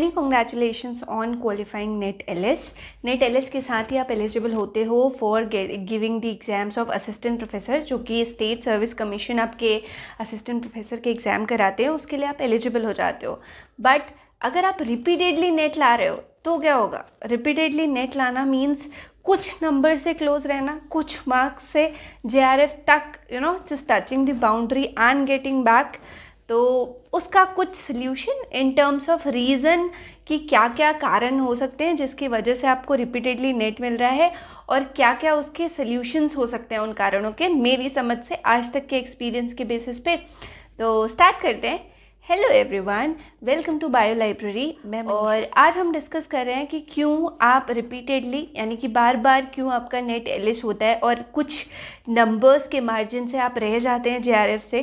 on qualifying NET L S NET L S के साथ ही आप एलिजिबल होते हो for giving the exams of assistant professor जो कि स्टेट सर्विस कमीशन आपके असिस्टेंट प्रोफेसर के एग्ज़ाम कराते हैं उसके लिए आप एलिजिबल हो जाते हो बट अगर आप रिपीटेडली नेट ला रहे हो तो क्या होगा रिपीटेडली नेट लाना मीन्स कुछ नंबर से क्लोज रहना कुछ मार्क्स से जे आर एफ तक you know just touching the boundary and getting back तो उसका कुछ solution in terms of reason कि क्या क्या कारण हो सकते हैं जिसकी वजह से आपको रिपीटेडली नेट मिल रहा है और क्या क्या उसके सल्यूशंस हो सकते हैं उन कारणों के मेरी समझ से आज तक के एक्सपीरियंस के बेसिस पे तो स्टार्ट करते हैं hello everyone welcome to bio library ma'am और आज हम डिस्कस कर रहे हैं कि क्यों आप रिपीटेडली यानी कि बार बार क्यों आपका नेट एलिश होता है और कुछ नंबर्स के मार्जिन से आप रह जाते हैं जे से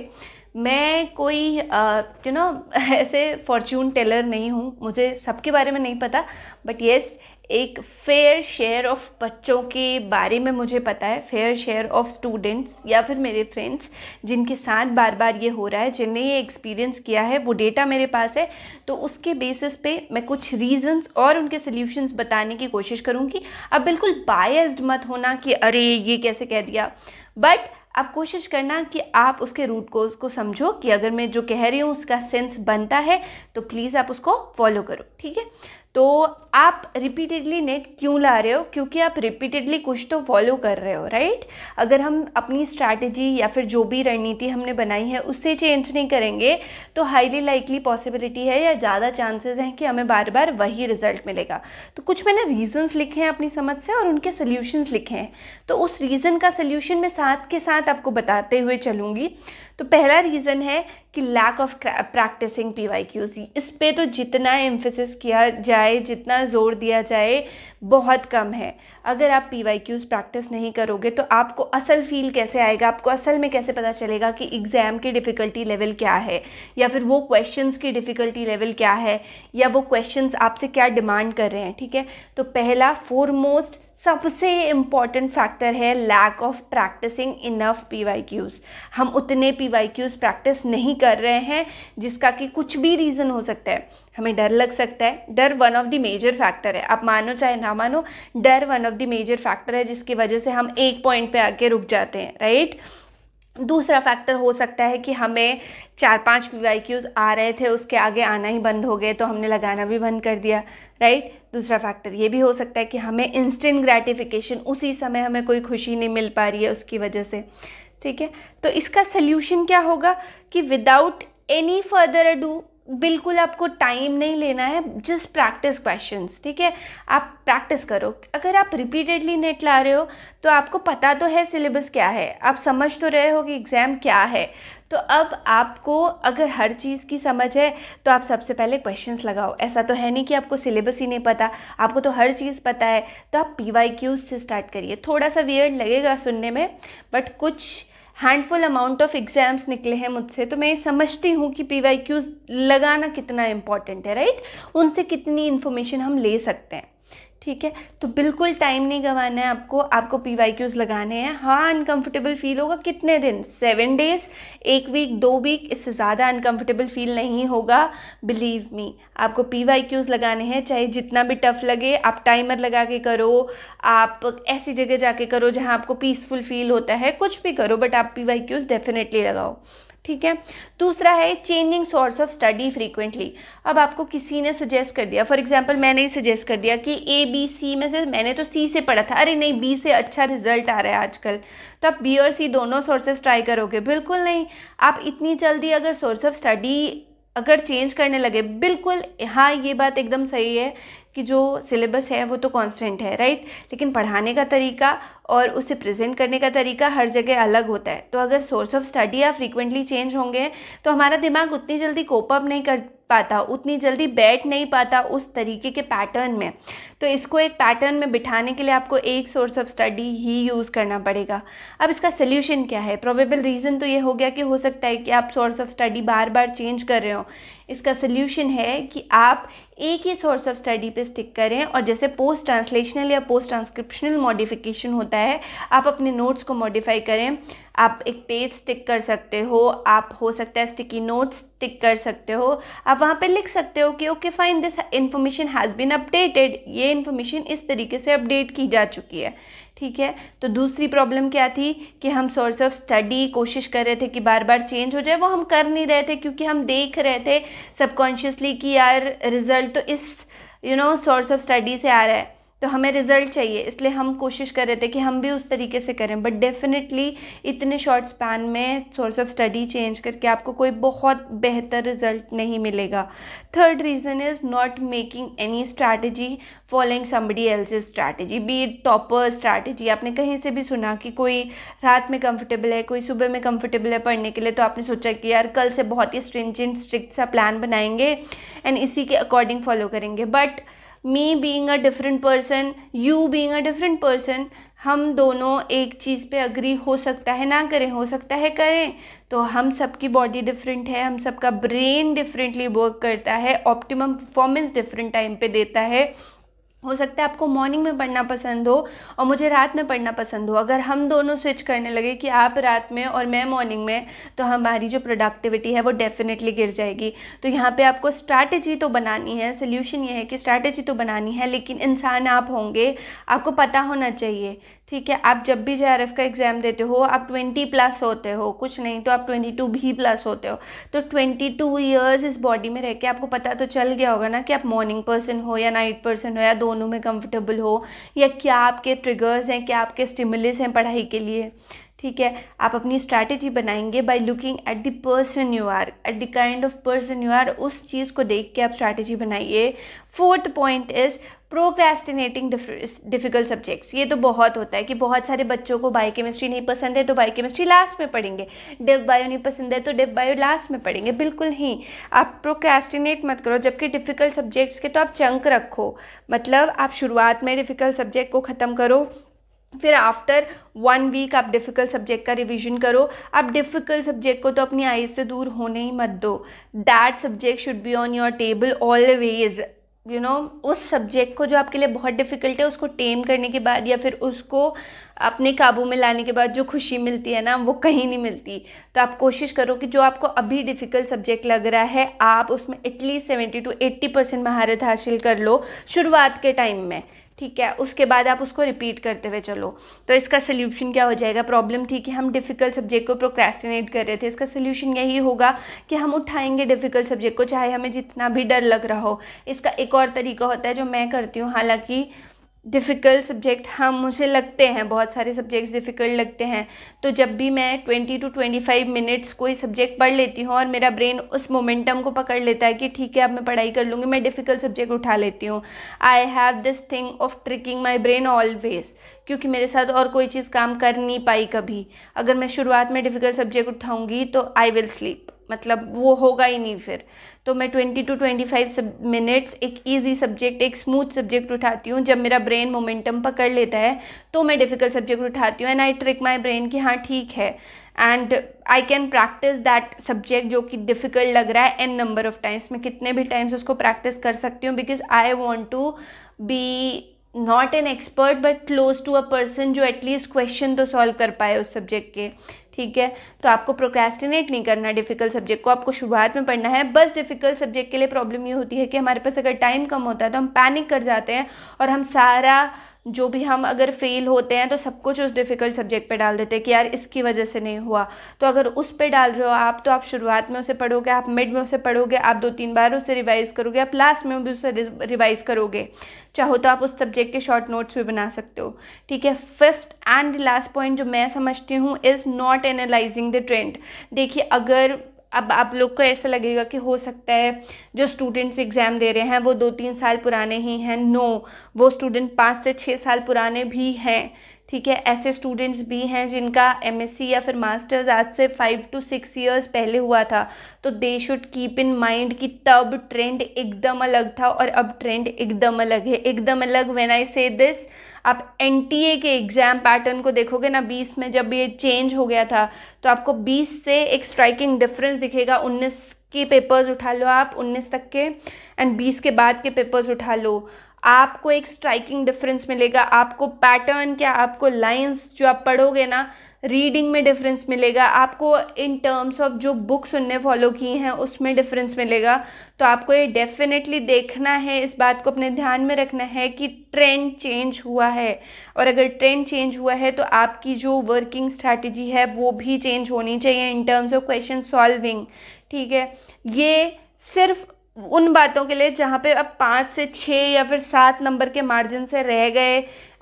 मैं कोई यू नो ऐसे फॉर्च्यून टेलर नहीं हूँ मुझे सबके बारे में नहीं पता बट येस एक फेयर शेयर ऑफ बच्चों के बारे में मुझे पता है फेयर शेयर ऑफ स्टूडेंट्स या फिर मेरे फ्रेंड्स जिनके साथ बार बार ये हो रहा है जिनने ये एक्सपीरियंस किया है वो डेटा मेरे पास है तो उसके बेसिस पे मैं कुछ रीजंस और उनके सोल्यूशंस बताने की कोशिश करूँगी अब बिल्कुल बायस्ड मत होना कि अरे ये कैसे कह दिया बट आप कोशिश करना कि आप उसके रूट कोज को समझो कि अगर मैं जो कह रही हूँ उसका सेंस बनता है तो प्लीज़ आप उसको फॉलो करो ठीक है तो आप रिपीटेडली नेट क्यों ला रहे हो क्योंकि आप रिपीटेडली कुछ तो फॉलो कर रहे हो राइट अगर हम अपनी स्ट्रैटेजी या फिर जो भी रणनीति हमने बनाई है उससे चेंज नहीं करेंगे तो हाईली लाइकली पॉसिबिलिटी है या ज़्यादा चांसेस हैं कि हमें बार बार वही रिजल्ट मिलेगा तो कुछ मैंने रीजन्स लिखे हैं अपनी समझ से और उनके सोल्यूशंस लिखे हैं तो उस रीज़न का सोल्यूशन मैं साथ के साथ आपको बताते हुए चलूँगी तो पहला रीज़न है कि lack of practising P Y Qs इस पर तो जितना एम्फेसिस किया जाए जितना जोर दिया जाए बहुत कम है अगर आप पी वाई क्यूज प्रैक्टिस नहीं करोगे तो आपको असल फील कैसे आएगा आपको असल में कैसे पता चलेगा कि एग्ज़ाम की डिफ़िकल्टी लेवल क्या है या फिर वो क्वेश्चन की डिफ़िकल्टी लेवल क्या है या वो क्वेश्चन आपसे क्या डिमांड कर रहे हैं ठीक है तो पहला फोरमोस्ट सबसे इम्पॉर्टेंट फैक्टर है lack of practising enough P Y Qs हम उतने पी वाई क्यूज़ प्रैक्टिस नहीं कर रहे हैं जिसका कि कुछ भी रीज़न हो सकता है हमें डर लग सकता है डर one of the major factor है आप मानो चाहे ना मानो डर one of the major factor है जिसकी वजह से हम एक पॉइंट पे आके रुक जाते हैं राइट दूसरा फैक्टर हो सकता है कि हमें चार पांच पी वाई क्यूज आ रहे थे उसके आगे आना ही बंद हो गए तो हमने लगाना भी बंद कर दिया राइट दूसरा फैक्टर ये भी हो सकता है कि हमें इंस्टेंट ग्रेटिफिकेशन उसी समय हमें कोई खुशी नहीं मिल पा रही है उसकी वजह से ठीक है तो इसका सल्यूशन क्या होगा कि विदाउट एनी फर्दर अडू बिल्कुल आपको टाइम नहीं लेना है जस्ट प्रैक्टिस क्वेश्चंस ठीक है आप प्रैक्टिस करो अगर आप रिपीटेडली नेट ला रहे हो तो आपको पता तो है सिलेबस क्या है आप समझ तो रहे हो कि एग्ज़ाम क्या है तो अब आपको अगर हर चीज़ की समझ है तो आप सबसे पहले क्वेश्चंस लगाओ ऐसा तो है नहीं कि आपको सिलेबस ही नहीं पता आपको तो हर चीज़ पता है तो आप पी वाई क्यूज से स्टार्ट करिए थोड़ा सा वियर्ड लगेगा सुनने में बट कुछ हैंडफुल अमाउंट ऑफ एग्जाम्स निकले हैं मुझसे तो मैं समझती हूँ कि पी वाई क्यूज लगाना कितना इम्पॉर्टेंट है राइट उनसे कितनी इन्फॉर्मेशन हम ले सकते हैं ठीक है तो बिल्कुल टाइम नहीं गंवाना है आपको आपको पी वाई क्यूज़ लगाने हैं हाँ अनकम्फर्टेबल फील होगा कितने दिन सेवन डेज एक वीक दो वीक इससे ज़्यादा अनकम्फर्टेबल फील नहीं होगा बिलीव मी आपको पी वाई क्यूज़ लगाने हैं चाहे जितना भी टफ लगे आप टाइमर लगा के करो आप ऐसी जगह जाके करो जहाँ आपको पीसफुल फील होता है कुछ भी करो बट आप पी वाई क्यूज़ डेफिनेटली लगाओ ठीक है दूसरा है changing source of study frequently अब आपको किसी ने सजेस्ट कर दिया फॉर एग्जांपल मैंने ही सजेस्ट कर दिया कि ए बी सी में से मैंने तो सी से पढ़ा था अरे नहीं बी से अच्छा रिजल्ट आ रहा है आजकल तो आप बी और सी दोनों सोर्सेज ट्राई करोगे बिल्कुल नहीं आप इतनी जल्दी अगर सोर्स ऑफ स्टडी अगर चेंज करने लगे बिल्कुल हाँ ये बात एकदम सही है कि जो सिलेबस है वो तो कांस्टेंट है राइट लेकिन पढ़ाने का तरीका और उसे प्रेजेंट करने का तरीका हर जगह अलग होता है तो अगर सोर्स ऑफ स्टडी या फ्रीक्वेंटली चेंज होंगे तो हमारा दिमाग उतनी जल्दी कोप अप नहीं कर पाता उतनी जल्दी बैठ नहीं पाता उस तरीके के पैटर्न में तो इसको एक पैटर्न में बिठाने के लिए आपको एक सोर्स ऑफ स्टडी ही यूज़ करना पड़ेगा अब इसका सोल्यूशन क्या है प्रोबेबल रीज़न तो ये हो गया कि हो सकता है कि आप सोर्स ऑफ स्टडी बार बार चेंज कर रहे हो इसका सोल्यूशन है कि आप एक ही सोर्स ऑफ स्टडी पे स्टिक करें और जैसे पोस्ट ट्रांसलेशनल या पोस्ट ट्रांसक्रिप्शनल मॉडिफिकेशन होता है आप अपने नोट्स को मॉडिफाई करें आप एक पेज स्टिक कर सकते हो आप हो सकता है स्टिकी नोट्स स्टिक कर सकते हो आप वहाँ पे लिख सकते हो कि okay fine this information has been updated ये इन्फॉर्मेशन इस तरीके से अपडेट की जा चुकी है ठीक है तो दूसरी प्रॉब्लम क्या थी कि हम सोर्स ऑफ स्टडी कोशिश कर रहे थे कि बार बार चेंज हो जाए वो हम कर नहीं रहे थे क्योंकि हम देख रहे थे सबकॉन्शियसली कि यार रिज़ल्ट तो इस you know source of study से आ रहा है तो हमें रिज़ल्ट चाहिए इसलिए हम कोशिश कर रहे थे कि हम भी उस तरीके से करें बट डेफिनेटली इतने शॉर्ट स्पैन में सोर्स ऑफ स्टडी चेंज करके आपको कोई बहुत बेहतर रिजल्ट नहीं मिलेगा third reason is not making any strategy following somebody else strategy be topper strategy आपने कहीं से भी सुना कि कोई रात में कंफर्टेबल है कोई सुबह में कंफर्टेबल है पढ़ने के लिए तो आपने सोचा कि यार कल से बहुत ही स्ट्रिंजेंट स्ट्रिक्ट सा प्लान बनाएंगे एंड इसी के अकॉर्डिंग फॉलो करेंगे but me being a different person you being a different person हम दोनों एक चीज़ पे अग्री हो सकता है ना करें हो सकता है करें तो हम सबकी बॉडी डिफरेंट है हम सबका ब्रेन डिफरेंटली वर्क करता है ऑप्टिमम परफॉर्मेंस डिफरेंट टाइम पे देता है हो सकता है आपको मॉर्निंग में पढ़ना पसंद हो और मुझे रात में पढ़ना पसंद हो अगर हम दोनों स्विच करने लगे कि आप रात में और मैं मॉर्निंग में तो हमारी जो प्रोडक्टिविटी है वो डेफिनेटली गिर जाएगी तो यहाँ पे आपको स्ट्रैटेजी तो बनानी है सोल्यूशन ये है कि स्ट्रैटेजी तो बनानी है लेकिन इंसान आप होंगे आपको पता होना चाहिए ठीक है आप जब भी जे का एग्ज़ाम देते हो आप ट्वेंटी प्लस होते हो कुछ नहीं तो आप ट्वेंटी टू भी प्लस होते हो तो ट्वेंटी टू ईयर्स इस बॉडी में रह के आपको पता तो चल गया होगा ना कि आप मॉर्निंग पर्सन हो या नाइट पर्सन हो या दोनों दोनों में कंफर्टेबल हो या क्या आपके ट्रिगर्स हैं क्या आपके स्टिमुलस हैं पढ़ाई के लिए ठीक है आप अपनी स्ट्रैटेजी बनाएंगे by looking at the person you are at the kind of person you are उस चीज़ को देख के आप स्ट्रैटेजी बनाइए fourth point is procrastinating difficult subjects ये तो बहुत होता है कि बहुत सारे बच्चों को बायो केमिस्ट्री नहीं पसंद है तो बायो केमिस्ट्री लास्ट में पढ़ेंगे डिप बायो नहीं पसंद है तो डिप बायो लास्ट में पढ़ेंगे बिल्कुल ही आप प्रोक्रेस्टिनेट मत करो जबकि डिफ़िकल्ट सब्जेक्ट्स के तो आप चंक रखो मतलब आप शुरुआत में डिफ़िकल्ट सब्जेक्ट को ख़त्म करो फिर आफ्टर वन वीक आप डिफ़िकल्ट सब्जेक्ट का रिवीजन करो आप डिफ़िकल्ट सब्जेक्ट को तो अपनी आईज से दूर होने ही मत दो that subject should be on your table always you know उस सब्जेक्ट को जो आपके लिए बहुत डिफ़िकल्ट है उसको टेम करने के बाद या फिर उसको अपने काबू में लाने के बाद जो खुशी मिलती है ना वो कहीं नहीं मिलती तो आप कोशिश करो कि जो आपको अभी डिफ़िकल्ट सब्जेक्ट लग रहा है आप उसमें at least seventy to eighty percent महारत हासिल कर लो शुरुआत के टाइम में ठीक है उसके बाद आप उसको रिपीट करते हुए चलो तो इसका सल्यूशन क्या हो जाएगा प्रॉब्लम थी कि हम डिफ़िकल्ट सब्जेक्ट को प्रोक्रेस्टिनेट कर रहे थे इसका सोल्यूशन यही होगा कि हम उठाएंगे डिफ़िकल्ट सब्जेक्ट को चाहे हमें जितना भी डर लग रहा हो इसका एक और तरीका होता है जो मैं करती हूँ हालाँकि डिफ़िकल्ट सब्जेक्ट हम मुझे लगते हैं बहुत सारे सब्जेक्ट्स डिफ़िकल्ट लगते हैं तो जब भी मैं twenty to twenty five minutes कोई सब्जेक्ट पढ़ लेती हूँ और मेरा ब्रेन उस मोमेंटम को पकड़ लेता है कि ठीक है अब मैं पढ़ाई कर लूँगी मैं डिफ़िकल्ट सब्जेक्ट उठा लेती हूँ I have this thing of tricking my brain always क्योंकि मेरे साथ और कोई चीज़ काम कर नहीं पाई कभी अगर मैं शुरुआत में डिफ़िकल्ट सब्जेक्ट उठाऊँगी तो आई विल स्लीप मतलब वो होगा ही नहीं फिर तो मैं ट्वेंटी टू ट्वेंटी सब मिनट्स एक इजी सब्जेक्ट एक स्मूथ सब्जेक्ट उठाती हूँ जब मेरा ब्रेन मोमेंटम पकड़ लेता है तो मैं डिफ़िकल्ट सब्जेक्ट उठाती हूँ and I trick my brain कि हाँ ठीक है and I can practise that subject जो कि डिफ़िकल्ट लग रहा है एन नंबर ऑफ टाइम्स मैं कितने भी टाइम्स उसको प्रैक्टिस कर सकती हूँ because I want to be not an expert but close to a person जो एटलीस्ट क्वेश्चन तो सॉल्व कर पाए उस सब्जेक्ट के ठीक है तो आपको प्रोक्रेस्टिनेट नहीं करना डिफ़िकल्ट सब्जेक्ट को आपको शुरुआत में पढ़ना है बस डिफ़िकल्ट सब्जेक्ट के लिए प्रॉब्लम ये होती है कि हमारे पास अगर टाइम कम होता है तो हम पैनिक कर जाते हैं और हम सारा जो भी हम अगर फेल होते हैं तो सब कुछ उस डिफ़िकल्ट सब्जेक्ट पे डाल देते हैं कि यार इसकी वजह से नहीं हुआ तो अगर उस पर डाल रहे हो आप तो आप शुरुआत में उसे पढ़ोगे आप मिड में उसे पढ़ोगे आप दो तीन बार उसे रिवाइज़ करोगे आप लास्ट में भी उसे रिवाइज़ करोगे चाहो तो आप उस सब्जेक्ट के शॉर्ट नोट्स भी बना सकते हो ठीक है फिफ्थ एंड लास्ट पॉइंट जो मैं समझती हूँ is not analysing the trend देखिए अगर अब आप लोग को ऐसा लगेगा कि हो सकता है जो स्टूडेंट्स एग्ज़ाम दे रहे हैं वो दो तीन साल पुराने ही हैं नो वो स्टूडेंट पाँच से छः साल पुराने भी हैं ठीक है ऐसे स्टूडेंट्स भी हैं जिनका एमएससी या फिर मास्टर्स आज से फाइव टू सिक्स ईयर्स पहले हुआ था तो they should keep in mind कि तब ट्रेंड एकदम अलग था और अब ट्रेंड एकदम अलग है एकदम अलग व्हेन आई से दिस आप एन के एग्ज़ाम पैटर्न को देखोगे ना बीस में जब ये चेंज हो गया था तो आपको बीस से एक स्ट्राइकिंग डिफरेंस दिखेगा उन्नीस के पेपर्स उठा लो आप उन्नीस तक के एंड बीस के बाद के पेपर्स उठा लो आपको एक स्ट्राइकिंग डिफरेंस मिलेगा आपको पैटर्न क्या आपको लाइंस जो आप पढ़ोगे ना रीडिंग में डिफरेंस मिलेगा आपको इन टर्म्स ऑफ जो बुक्स उनने फॉलो की हैं उसमें डिफरेंस मिलेगा तो आपको ये डेफिनेटली देखना है इस बात को अपने ध्यान में रखना है कि ट्रेंड चेंज हुआ है और अगर ट्रेंड चेंज हुआ है तो आपकी जो वर्किंग स्ट्रैटेजी है वो भी चेंज होनी चाहिए in terms of question solving ठीक है ये सिर्फ उन बातों के लिए जहाँ पे आप पाँच से छः या फिर सात नंबर के मार्जिन से रह गए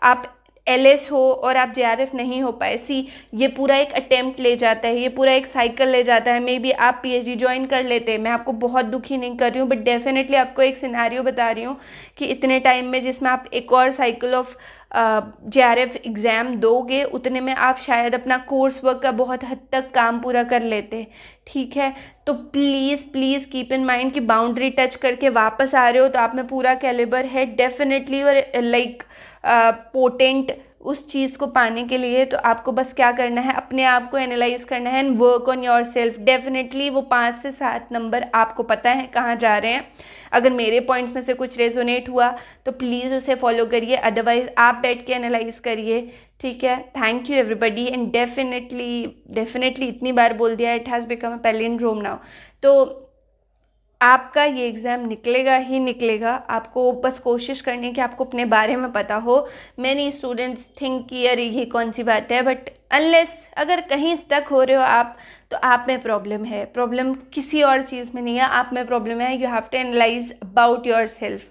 आप एल हो और आप जे नहीं हो पाए सी ये पूरा एक अटैम्प्ट ले जाता है ये पूरा एक साइकिल ले जाता है मे बी आप पी एच डी ज्वाइन कर लेते हैं मैं आपको बहुत दुखी नहीं कर रही हूँ बट डेफिनेटली आपको एक सिनारियो बता रही हूँ कि इतने टाइम में जिसमें आप एक और cycle of J R F exam दोगे उतने में आप शायद अपना कोर्स वर्क का बहुत हद तक काम पूरा कर लेते ठीक है तो please please keep in mind कि बाउंड्री टच करके वापस आ रहे हो तो आप में पूरा कैलिबर है डेफिनेटली और लाइक पोटेंट उस चीज़ को पाने के लिए तो आपको बस क्या करना है अपने आप को एनालाइज करना है and work on yourself definitely वो पाँच से सात नंबर आपको पता है कहाँ जा रहे हैं अगर मेरे पॉइंट्स में से कुछ रेजोनेट हुआ तो प्लीज़ उसे फॉलो करिए अदरवाइज़ आप बैठ के एनालाइज करिए ठीक है thank you everybody and definitely definitely इतनी बार बोल दिया it has become a palindrome now तो आपका ये एग्ज़ाम निकलेगा ही निकलेगा आपको बस कोशिश करनी है कि आपको अपने बारे में पता हो मैनी स्टूडेंट्स थिंक कि अरे ये कौन सी बात है बट अनलेस अगर कहीं स्टक हो रहे हो आप तो आप में प्रॉब्लम है प्रॉब्लम किसी और चीज़ में नहीं है आप में प्रॉब्लम है you have to analyse about yourself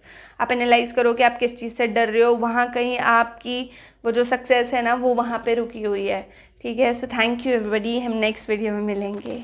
आप एनालाइज करो कि आप किस चीज़ से डर रहे हो वहाँ कहीं आपकी वो जो सक्सेस है ना वो वहाँ पर रुकी हुई है ठीक है सो थैंक यू एवरीबडी हम नेक्स्ट वीडियो में मिलेंगे